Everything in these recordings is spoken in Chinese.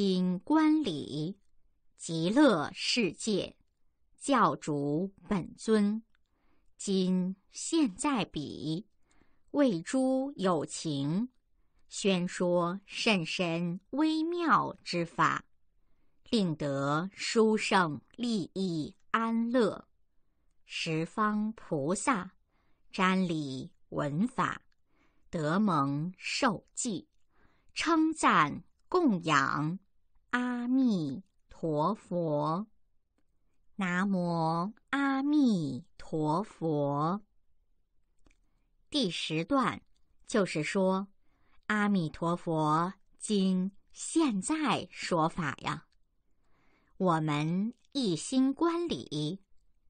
今观礼，极乐世界，教主本尊。今现在彼，为诸有情，宣说甚深微妙之法，令得殊胜利益安乐。十方菩萨，瞻礼闻法，得蒙受记，称赞供养。阿弥陀佛，南无阿弥陀佛。第十段就是说，阿弥陀佛今现在说法呀。我们一心观礼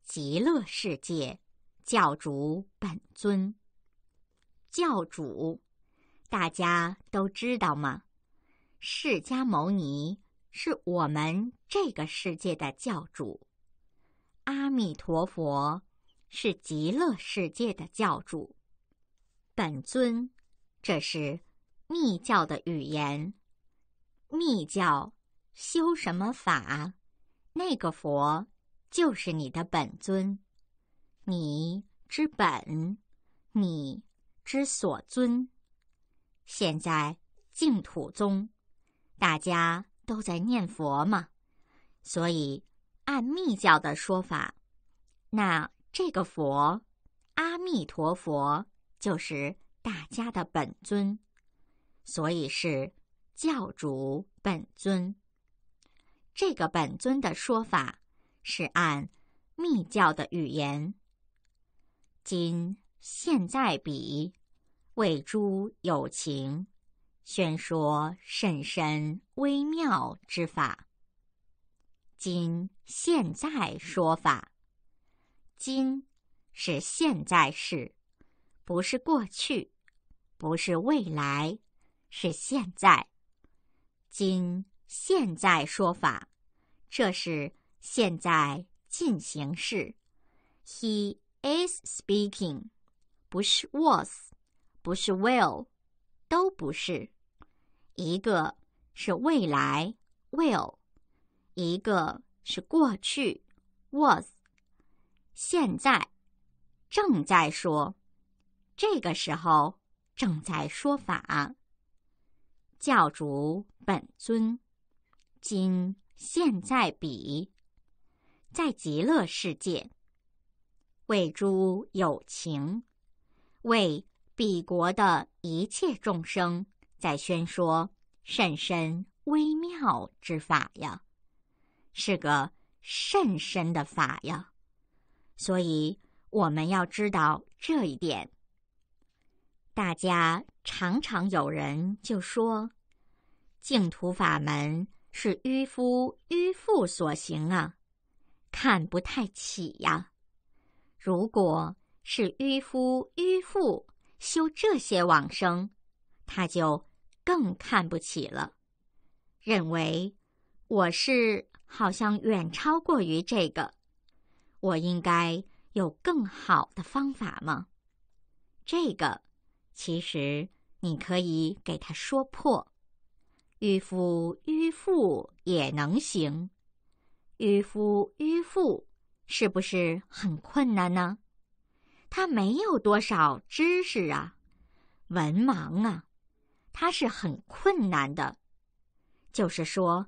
极乐世界教主本尊。教主，大家都知道吗？释迦牟尼。是我们这个世界的教主，阿弥陀佛是极乐世界的教主，本尊。这是密教的语言。密教修什么法？那个佛就是你的本尊，你之本，你之所尊。现在净土宗，大家。都在念佛嘛，所以按密教的说法，那这个佛阿弥陀佛就是大家的本尊，所以是教主本尊。这个本尊的说法是按密教的语言，今现在比为诸有情。宣说甚深微妙之法。今现在说法，今是现在时，不是过去，不是未来，是现在。今现在说法，这是现在进行式。He is speaking，不是 was，不是 will，都不是。一个是未来 will，一个是过去 was，现在正在说，这个时候正在说法。教主本尊今现在彼，在极乐世界为诸有情，为彼国的一切众生。在宣说甚深微妙之法呀，是个甚深的法呀，所以我们要知道这一点。大家常常有人就说：“净土法门是迂夫迂妇所行啊，看不太起呀。”如果是迂夫迂妇修这些往生，他就。更看不起了，认为我是好像远超过于这个，我应该有更好的方法吗？这个其实你可以给他说破，迂夫迂妇也能行，迂夫迂妇是不是很困难呢？他没有多少知识啊，文盲啊。他是很困难的，就是说，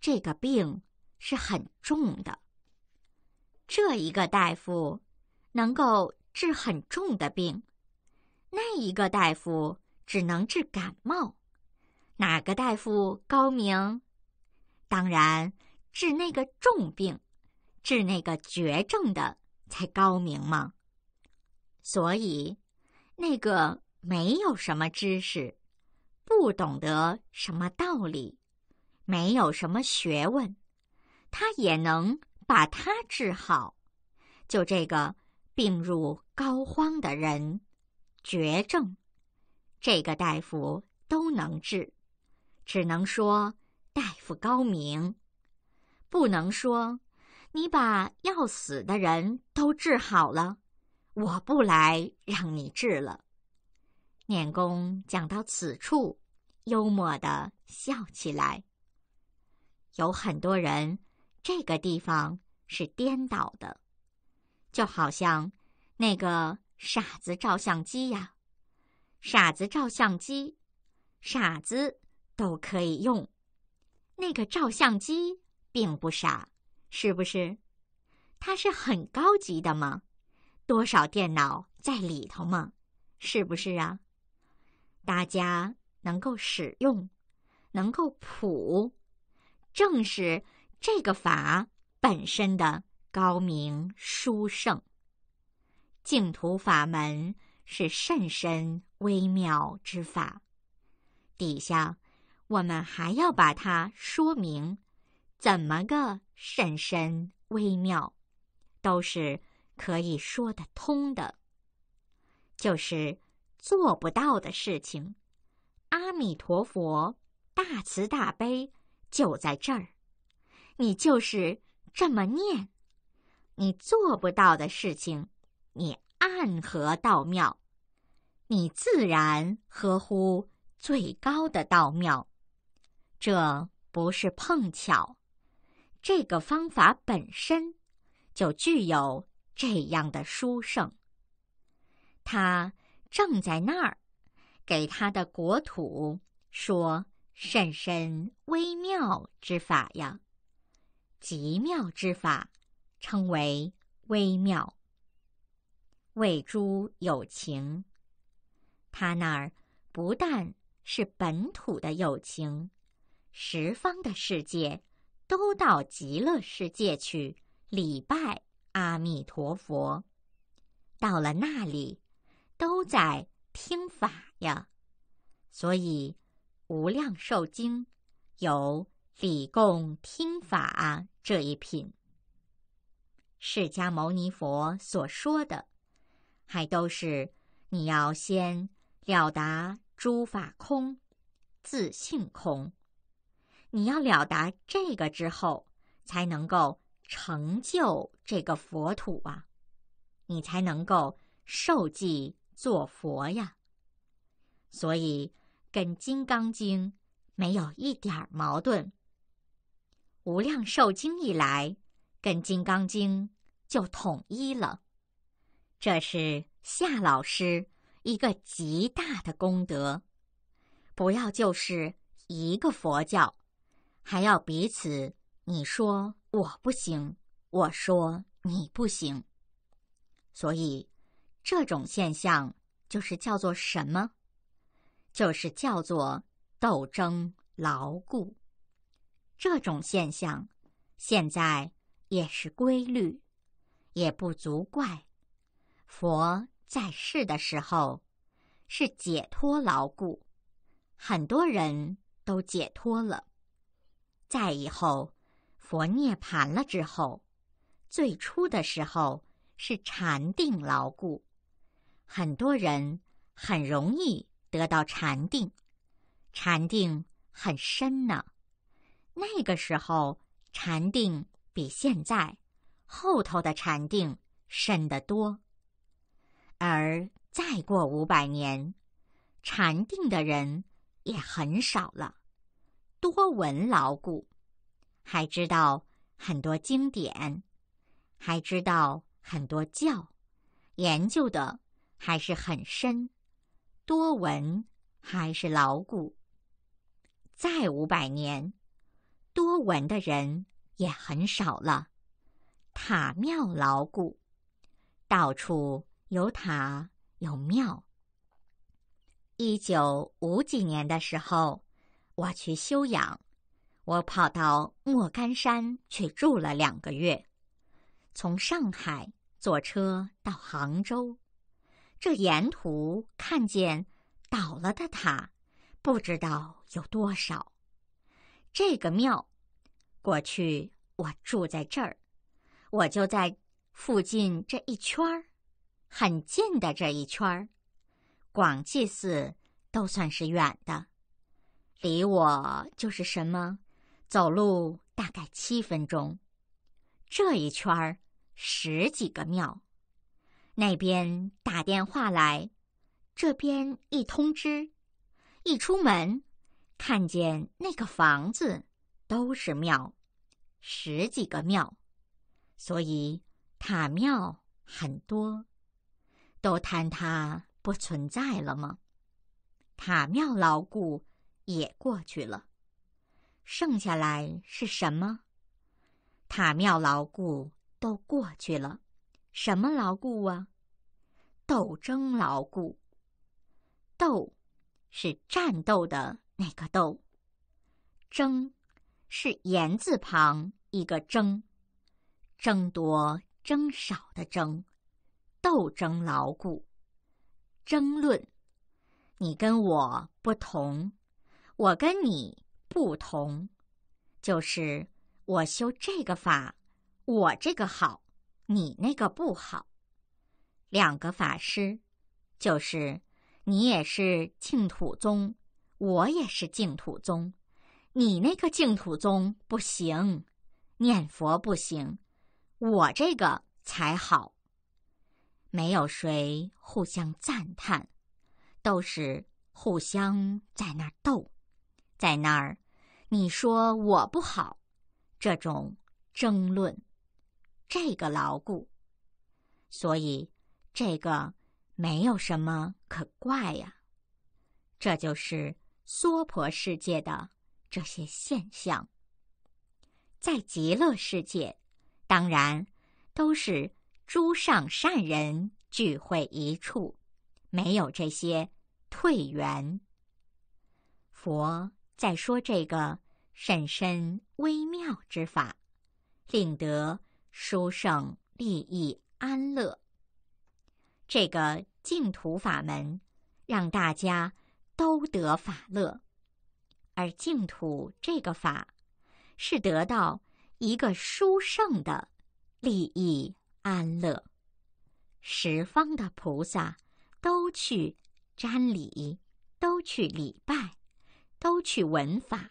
这个病是很重的。这一个大夫能够治很重的病，那一个大夫只能治感冒。哪个大夫高明？当然，治那个重病、治那个绝症的才高明嘛。所以，那个没有什么知识。不懂得什么道理，没有什么学问，他也能把他治好。就这个病入膏肓的人，绝症，这个大夫都能治，只能说大夫高明。不能说你把要死的人都治好了，我不来让你治了。念公讲到此处，幽默的笑起来。有很多人，这个地方是颠倒的，就好像那个傻子照相机呀，傻子照相机，傻子都可以用。那个照相机并不傻，是不是？它是很高级的嘛？多少电脑在里头嘛？是不是啊？大家能够使用，能够普，正是这个法本身的高明殊胜。净土法门是甚深微妙之法，底下我们还要把它说明，怎么个甚深微妙，都是可以说得通的，就是。做不到的事情，阿弥陀佛，大慈大悲，就在这儿。你就是这么念，你做不到的事情，你暗合道妙，你自然合乎最高的道妙。这不是碰巧，这个方法本身就具有这样的殊胜。它。正在那儿，给他的国土说甚深微妙之法呀！极妙之法，称为微妙。为诸有情，他那儿不但是本土的友情，十方的世界都到极乐世界去礼拜阿弥陀佛。到了那里。都在听法呀，所以《无量寿经》有礼供、听法这一品。释迦牟尼佛所说的，还都是你要先了达诸法空、自性空。你要了达这个之后，才能够成就这个佛土啊，你才能够受记。做佛呀，所以跟《金刚经》没有一点矛盾。无量寿经一来，跟《金刚经》就统一了。这是夏老师一个极大的功德。不要就是一个佛教，还要彼此你说我不行，我说你不行，所以。这种现象就是叫做什么？就是叫做斗争牢固。这种现象现在也是规律，也不足怪。佛在世的时候是解脱牢固，很多人都解脱了。在以后，佛涅盘了之后，最初的时候是禅定牢固。很多人很容易得到禅定，禅定很深呢。那个时候禅定比现在后头的禅定深得多。而再过五百年，禅定的人也很少了，多闻牢固，还知道很多经典，还知道很多教，研究的。还是很深，多闻还是牢固。再五百年，多闻的人也很少了。塔庙牢固，到处有塔有庙。一九五几年的时候，我去修养，我跑到莫干山去住了两个月。从上海坐车到杭州。这沿途看见倒了的塔，不知道有多少。这个庙，过去我住在这儿，我就在附近这一圈儿，很近的这一圈儿，广济寺都算是远的，离我就是什么，走路大概七分钟。这一圈儿十几个庙。那边打电话来，这边一通知，一出门，看见那个房子都是庙，十几个庙，所以塔庙很多，都坍塌不存在了吗？塔庙牢固也过去了，剩下来是什么？塔庙牢固都过去了。什么牢固啊？斗争牢固。斗是战斗的“那个斗”，争是言字旁一个争，争夺争少的争。斗争牢固，争论。你跟我不同，我跟你不同，就是我修这个法，我这个好。你那个不好，两个法师，就是你也是净土宗，我也是净土宗，你那个净土宗不行，念佛不行，我这个才好。没有谁互相赞叹，都是互相在那儿斗，在那儿，你说我不好，这种争论。这个牢固，所以这个没有什么可怪呀。这就是娑婆世界的这些现象。在极乐世界，当然都是诸上善人聚会一处，没有这些退缘。佛在说这个甚深微妙之法，令得。殊胜利益安乐，这个净土法门，让大家都得法乐，而净土这个法，是得到一个殊胜的利益安乐。十方的菩萨都去瞻礼，都去礼拜，都去闻法，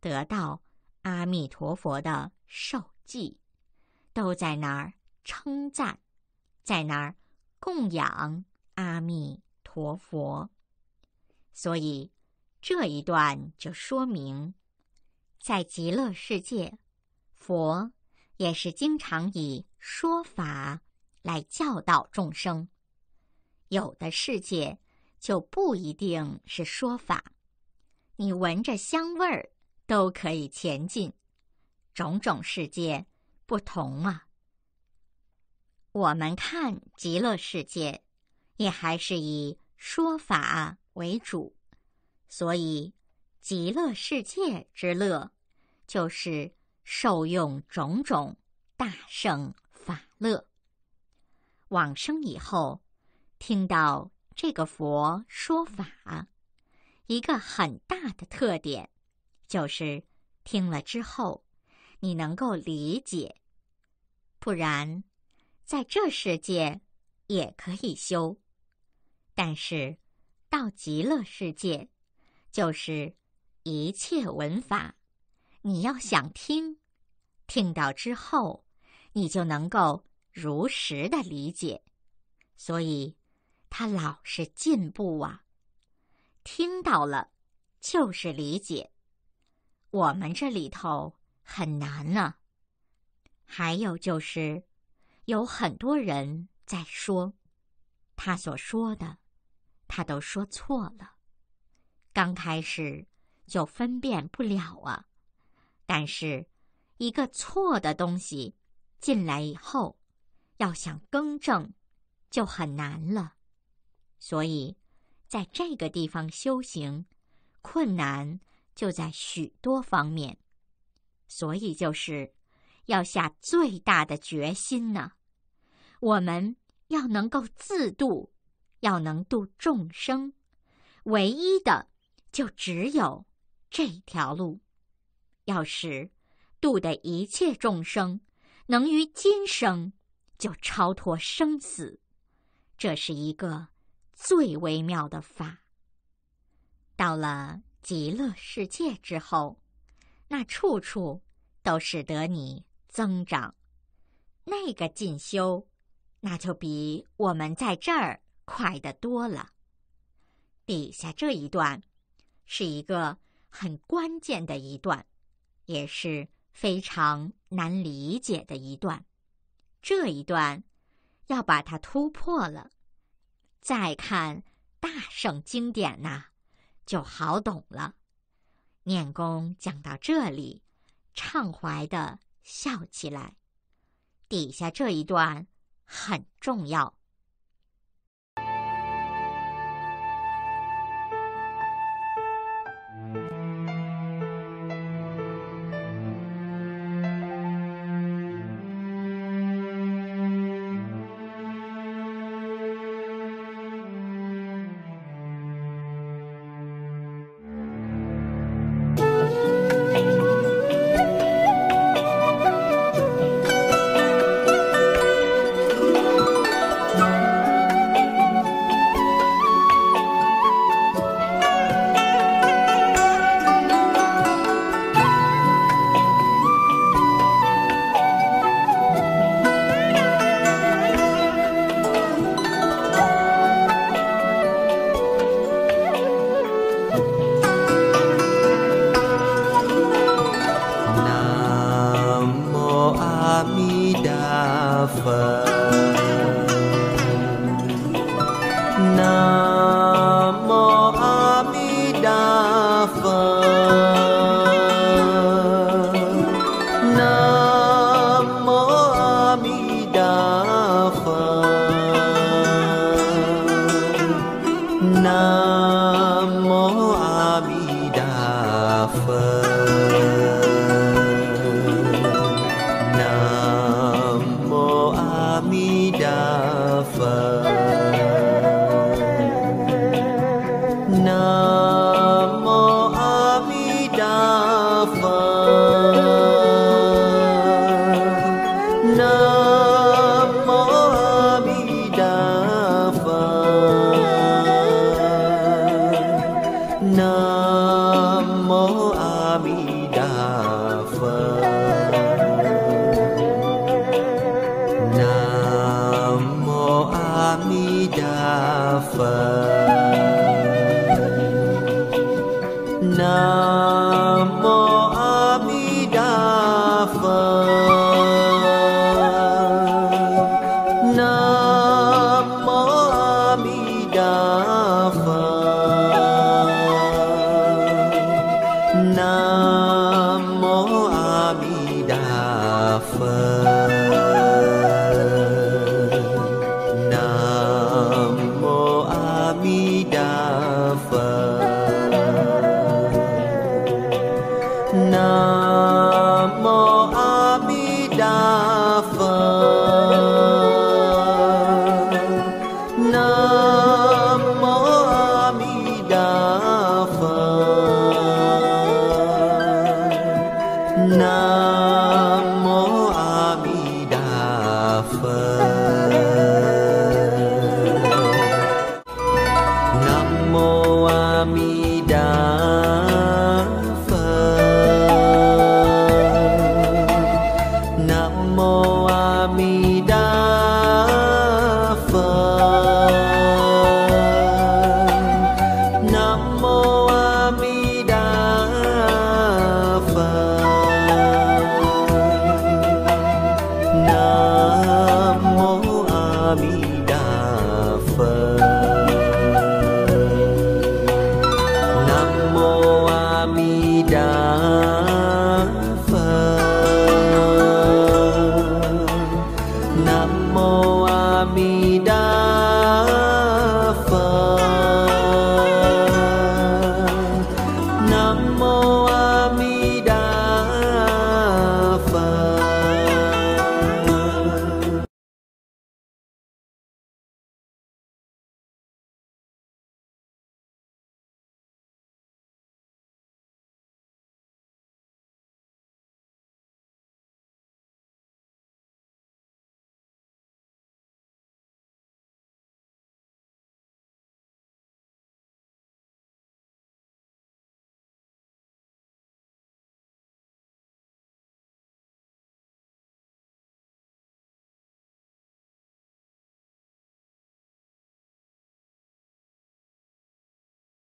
得到阿弥陀佛的受记。都在那儿称赞，在那儿供养阿弥陀佛。所以这一段就说明，在极乐世界，佛也是经常以说法来教导众生。有的世界就不一定是说法，你闻着香味儿都可以前进。种种世界。不同啊。我们看极乐世界，也还是以说法为主，所以极乐世界之乐，就是受用种种大圣法乐。往生以后，听到这个佛说法，一个很大的特点，就是听了之后，你能够理解。不然，在这世界也可以修，但是到极乐世界，就是一切闻法，你要想听，听到之后，你就能够如实的理解。所以，他老是进步啊，听到了就是理解。我们这里头很难啊。还有就是，有很多人在说，他所说的，他都说错了。刚开始就分辨不了啊。但是，一个错的东西进来以后，要想更正，就很难了。所以，在这个地方修行，困难就在许多方面。所以就是。要下最大的决心呢，我们要能够自度，要能度众生，唯一的就只有这条路。要是度的一切众生，能于今生就超脱生死，这是一个最微妙的法。到了极乐世界之后，那处处都使得你。增长，那个进修，那就比我们在这儿快得多了。底下这一段，是一个很关键的一段，也是非常难理解的一段。这一段，要把它突破了，再看大圣经典呐，就好懂了。念公讲到这里，畅怀的。笑起来，底下这一段很重要。phật nam mô